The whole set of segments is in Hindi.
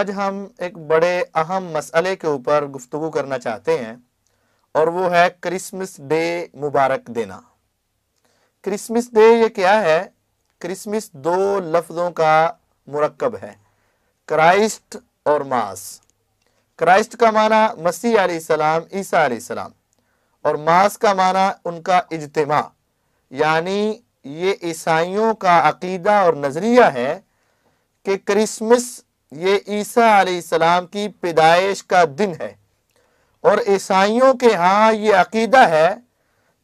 आज हम एक बड़े अहम मसले के ऊपर गुफ्तु करना चाहते हैं और वो है क्रिसमस डे मुबारक देना क्रिसमस डे ये क्या है क्रिसमस दो लफ्ज़ों का मुरकब है क्राइस्ट और मास क्राइस्ट का माना मसीह सलाम ईसा सलाम और मास का माना उनका इजतमा यानी ये ईसाइयों का अकीदा और नज़रिया है कि क्रिसमस ये ईसा आसमाम की पैदाइश का दिन है और ईसाइयों के यहाँ ये अकीदा है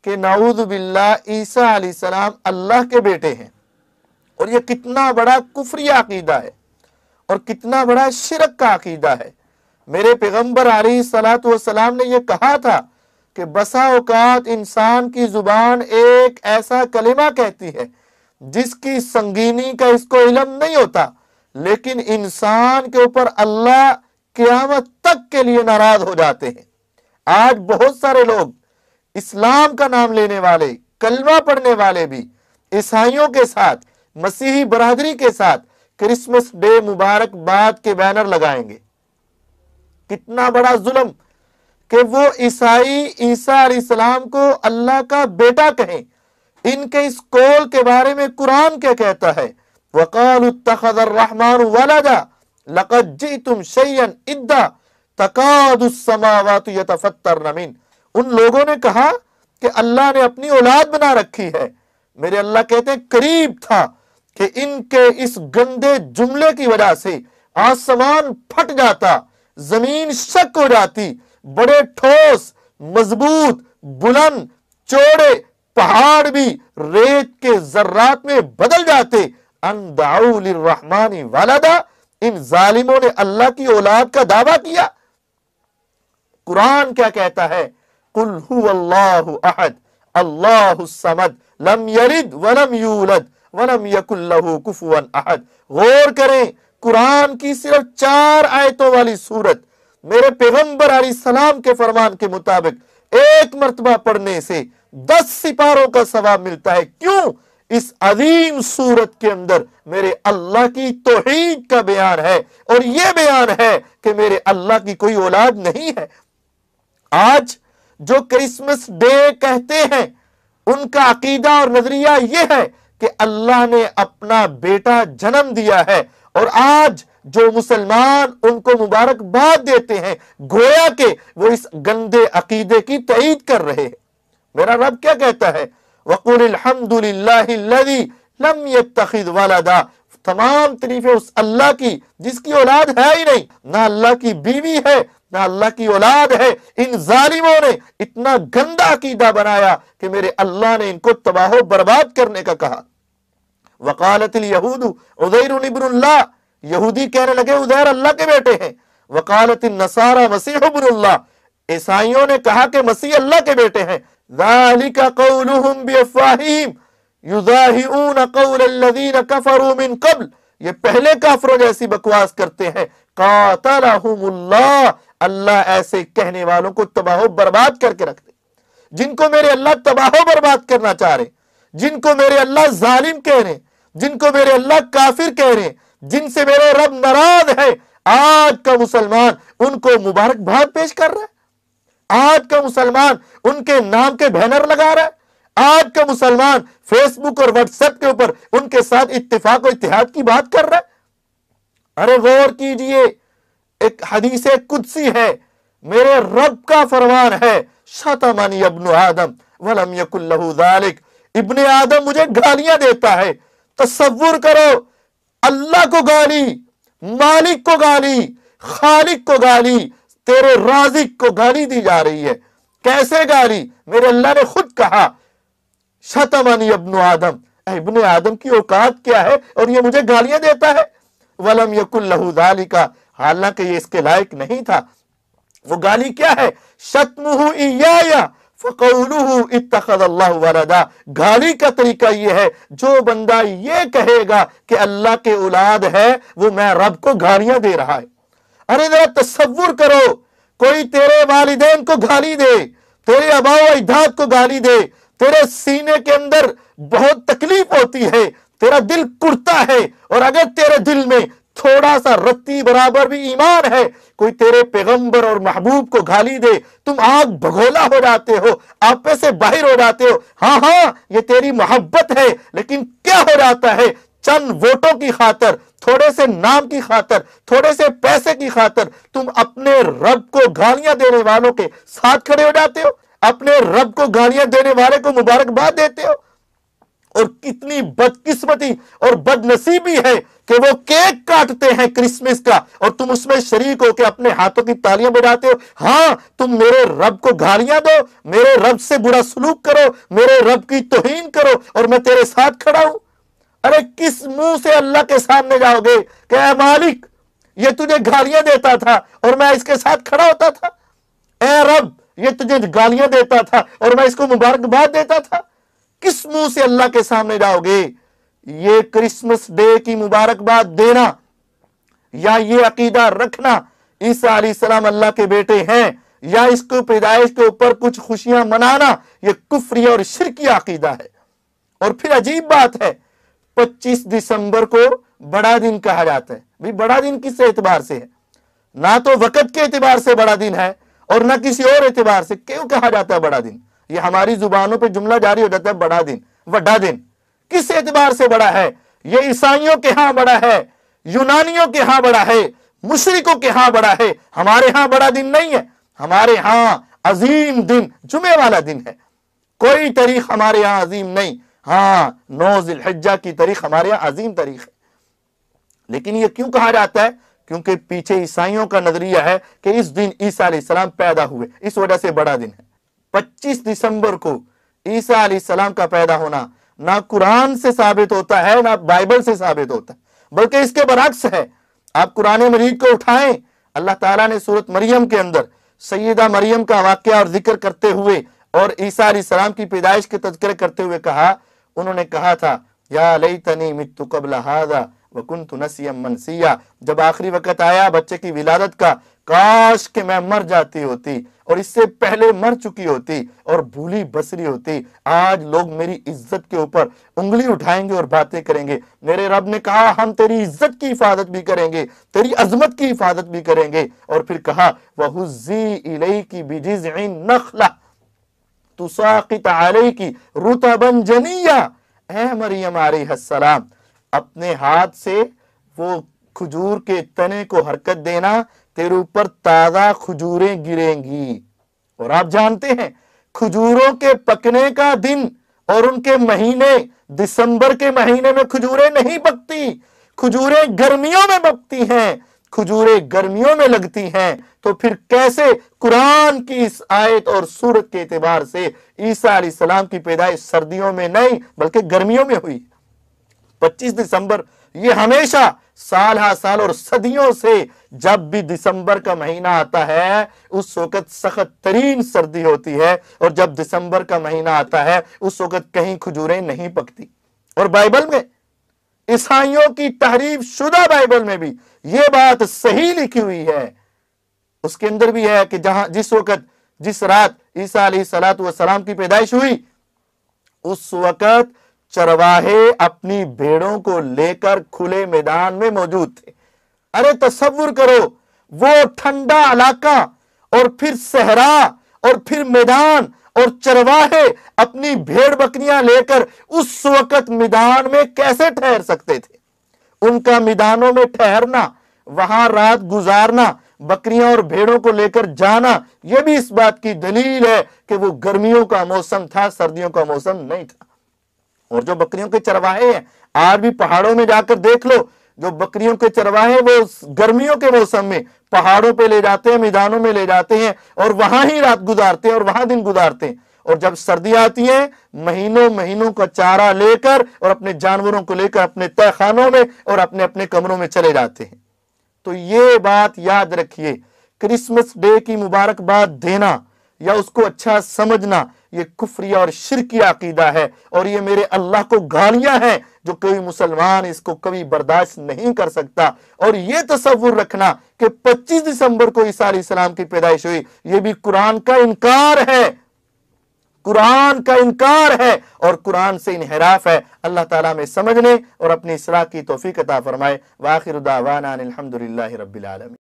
कि नाऊद बिल्ला ईसा आसमाम अल्लाह के बेटे हैं और ये कितना बड़ा कुफरी अकीदा है और कितना बड़ा शिरक का अकीदा है मेरे पैगम्बर सलाम ने यह कहा था कि बसा अवकात इंसान की ज़ुबान एक ऐसा कलिमा कहती है जिसकी संगीनी का इसको इलम नहीं होता लेकिन इंसान के ऊपर अल्लाह क्यामत तक के लिए नाराज हो जाते हैं आज बहुत सारे लोग इस्लाम का नाम लेने वाले कलमा पढ़ने वाले भी ईसाइयों के साथ मसीही बरादरी के साथ क्रिसमस डे मुबारकबाद के बैनर लगाएंगे कितना बड़ा जुल्म कि वो ईसाई ईसा इस्लाम को अल्लाह का बेटा कहें इनके इस कौल के बारे में कुरान क्या कहता है उन लोगों ने कहा कि अल्लाह ने अपनी औलाद बना रखी है मेरे अल्लाह कहते हैं करीब था कि इनके इस गंदे जुमले की वजह से आसमान फट जाता जमीन शक हो जाती बड़े ठोस मजबूत बुलंद चौड़े पहाड़ भी रेत के जर्रात में बदल जाते रहमानी वालदा इन जालिमों ने अल्लाह की औलाद का दावा किया कुरान क्या कहता है अहद अल्लाह समद लम यरिद वलम यूलद वलम यकुल्लहु कुफुवन अहद गौर करें कुरान की सिर्फ चार आयतों वाली सूरत मेरे पैगंबर सलाम के फरमान के मुताबिक एक मरतबा पढ़ने से दस सिपारों का सवाब मिलता है क्यों इस अजीम सूरत के अंदर मेरे अल्लाह की तोहीद का बयान है और यह बयान है कि मेरे अल्लाह की कोई औलाद नहीं है आज जो क्रिसमस डे कहते हैं उनका अकीदा और नजरिया यह है कि अल्लाह ने अपना बेटा जन्म दिया है और आज जो मुसलमान उनको मुबारकबाद देते हैं गोया के वो इस गंदे अकीदे की तईद कर रहे हैं मेरा रब क्या कहता है वकुलहमदिल्लादा तमाम तरीफे उस अल्लाह की जिसकी औलाद है ही नहीं ना अल्लाह की बीवी है ना अल्लाह की औलाद है इन जालिमों ने इतना गंदा अकीदा बनाया कि मेरे अल्लाह ने इनको तबाह बर्बाद करने का कहा वकालत यहूद उदैर यहूदी कहने लगे उदैर अल्लाह के बेटे हैं वकालत नसारा मसीह ईसाइयों ने कहा कि मसीह अल्लाह के बेटे हैं ذَلِكَ قَوْلُهُمْ بِأَفْوَاهِهِمْ يُضَاهِئُونَ قَوْلَ الَّذِينَ كَفَرُوا مِنْ قَبْلِ ये पहले काफरों जैसी बकवास करते हैं कातलहुमुल्लाह अल्लाह ऐसे कहने वालों को तबाह बर्बाद करके रख दे जिनको मेरे अल्लाह तबाह बर्बाद करना चाह रहे जिनको मेरे अल्लाह जालिम कह रहे जिनको मेरे अल्लाह काफिर कह रहे जिनसे मेरे रब नाराज है आज का मुसलमान उनको मुबारकबाद पेश कर रहा है आज का मुसलमान उनके नाम के बैनर लगा रहा है आज का मुसलमान फेसबुक और व्हाट्सएप के ऊपर उनके साथ इतफाक और इतिहाद की बात कर रहा है अरे गौर कीजिए एक हदीस कुदसी है मेरे रब का फरमान है शतमानी अबन आदम वलम यकुल्लहुदालिक इब्ने आदम मुझे गालियां देता है तस्वुर करो अल्लाह को गाली मालिक को गाली खालिक को गाली तेरे राजिक को गाली दी जा रही है कैसे गाली मेरे अल्लाह ने खुद कहा शतमानी अबन आदम इबन आदम की औकात क्या है और ये मुझे गालियां देता है वलम यकुल्लहुदाली का हालांकि ये इसके लायक नहीं था वो गाली क्या है शतमहू इया वरदा गाली का तरीका यह है जो बंदा ये कहेगा कि अल्लाह के औलाद है वो मैं रब को गालियां दे रहा है अरे जरा तस्वुर करो कोई तेरे वाले को गाली दे तेरे अबाव को गाली दे तेरे सीने के अंदर बहुत तकलीफ होती है तेरा दिल कुड़ता है और अगर तेरे दिल में थोड़ा सा रत्ती बराबर भी ईमान है कोई तेरे पैगंबर और महबूब को गाली दे तुम आग भगोला हो जाते हो आपे से बाहर हो जाते हो हाँ हाँ ये तेरी मोहब्बत है लेकिन क्या हो जाता है चंद वोटों की खातर थोड़े से नाम की खातर थोड़े से पैसे की खातर तुम अपने रब को गालियां देने वालों के साथ खड़े हो जाते हो अपने रब को गालियां देने वाले को मुबारकबाद देते हो और कितनी बदकिस्मती और बदनसीबी है कि वो केक काटते हैं क्रिसमस का और तुम उसमें शरीक होकर अपने हाथों की तालियां बजाते हो हाँ तुम मेरे रब को गालियां दो मेरे रब से बुरा सलूक करो मेरे रब की तोहीन करो और मैं तेरे साथ खड़ा हूं अरे किस मुंह से अल्लाह के सामने जाओगे क्या मालिक ये तुझे गालियां देता था और मैं इसके साथ खड़ा होता था ए रब ये तुझे गालियां देता था और मैं इसको मुबारकबाद देता था किस मुंह से अल्लाह के सामने जाओगे ये क्रिसमस डे की मुबारकबाद देना या ये अकीदा रखना ईसा सलाम अल्लाह के बेटे हैं या इसको पैदाइश के ऊपर कुछ खुशियां मनाना ये कुफरी और शिरकी अकीदा है और फिर अजीब बात है 25 दिसंबर को बड़ा दिन कहा जाता है भाई बड़ा दिन किस एतबार से है ना तो वक़्त के एतबार से बड़ा दिन है और ना किसी और एतबार से क्यों कहा जाता है बड़ा दिन ये हमारी जुबानों पे जुमला जारी हो जाता है बड़ा दिन बड़ा दिन किस एतबार से बड़ा है ये ईसाइयों के यहाँ बड़ा है यूनानियों के यहाँ बड़ा है मुशरकों के यहाँ बड़ा है हमारे यहाँ बड़ा दिन नहीं है हमारे यहाँ अजीम दिन जुमे वाला दिन है कोई तारीख हमारे यहाँ अजीम नहीं हाँ नौ जिलहजा की तारीख हमारे यहाँ अजीम तारीख है लेकिन यह क्यों कहा जाता है क्योंकि पीछे ईसाइयों का नजरिया है कि इस दिन ईसा सलाम पैदा हुए इस वजह से बड़ा दिन है 25 दिसंबर को ईसा सलाम का पैदा होना ना कुरान से साबित होता है ना बाइबल से साबित होता है बल्कि इसके बरक्स है आप कुरान मरीज को उठाएं अल्लाह ताला ने सूरत मरियम के अंदर सैदा मरियम का वाक्य और जिक्र करते हुए और ईसा सलाम की पैदाइश के तस्करे करते हुए कहा उन्होंने कहा था या लई तनी मित्तु कबला हादा वकुन तुनसियम मनसिया जब आखिरी वक्त आया बच्चे की विलादत का काश के मैं मर जाती होती और इससे पहले मर चुकी होती और भूली बसरी होती आज लोग मेरी इज्जत के ऊपर उंगली उठाएंगे और बातें करेंगे मेरे रब ने कहा हम तेरी इज्जत की हिफाजत भी करेंगे तेरी अजमत की हिफाजत भी करेंगे और फिर कहा वह की बिजिज नखला अपने हाथ से वो खजूर के तने को हरकत देना तेरे ऊपर ताज़ा खजूरें गिरेंगी और आप जानते हैं खजूरों के पकने का दिन और उनके महीने दिसंबर के महीने में खजूरें नहीं पकती खजूरें गर्मियों में पकती हैं खजूरें गर्मियों में लगती हैं तो फिर कैसे कुरान की इस आयत और सूरत के एतबार से ईसा सलाम की पैदाइश सर्दियों में नहीं बल्कि गर्मियों में हुई 25 दिसंबर ये हमेशा साल हा साल और सदियों से जब भी दिसंबर का महीना आता है उस वक़्त सख्त तरीन सर्दी होती है और जब दिसंबर का महीना आता है उस वक़्त कहीं खजूरें नहीं पकती और बाइबल में ईसाइयों की तहरीफ शुदा बाइबल में भी यह बात सही लिखी हुई है उसके अंदर भी है कि जहां जिस वक्त जिस रात ईसा सलात सलाम की पैदाइश हुई उस वक्त चरवाहे अपनी भेड़ों को लेकर खुले मैदान में मौजूद थे अरे तस्वुर करो वो ठंडा इलाका और फिर सहरा और फिर मैदान और चरवाहे अपनी भेड़ बकरियां लेकर उस वक्त मैदान में कैसे ठहर सकते थे उनका मैदानों में ठहरना वहां रात गुजारना बकरियां और भेड़ों को लेकर जाना यह भी इस बात की दलील है कि वो गर्मियों का मौसम था सर्दियों का मौसम नहीं था और जो बकरियों के चरवाहे हैं आज भी पहाड़ों में जाकर देख लो जो बकरियों के चरवाहे वो गर्मियों के मौसम में पहाड़ों पे ले जाते हैं मैदानों में ले जाते हैं और वहां ही रात गुजारते हैं और वहां दिन गुजारते हैं और जब सर्दियां आती हैं महीनों महीनों का चारा लेकर और अपने जानवरों को लेकर अपने तय खानों में और अपने अपने कमरों में चले जाते हैं तो ये बात याद रखिए क्रिसमस डे की मुबारकबाद देना या उसको अच्छा समझना ये कुफरिया और शिर की अकीदा है और ये मेरे अल्लाह को गालियां हैं जो कोई मुसलमान इसको कभी बर्दाश्त नहीं कर सकता और ये तस्वुर रखना कि 25 दिसंबर को ईसा इस्लाम की पैदाइश हुई ये भी कुरान का इनकार है कुरान का इनकार है और कुरान से इनहराफ है अल्लाह ताला में समझने और अपनी इसलाह की तोफ़ीकता फरमाए वाखिर दावाना रबीआलमी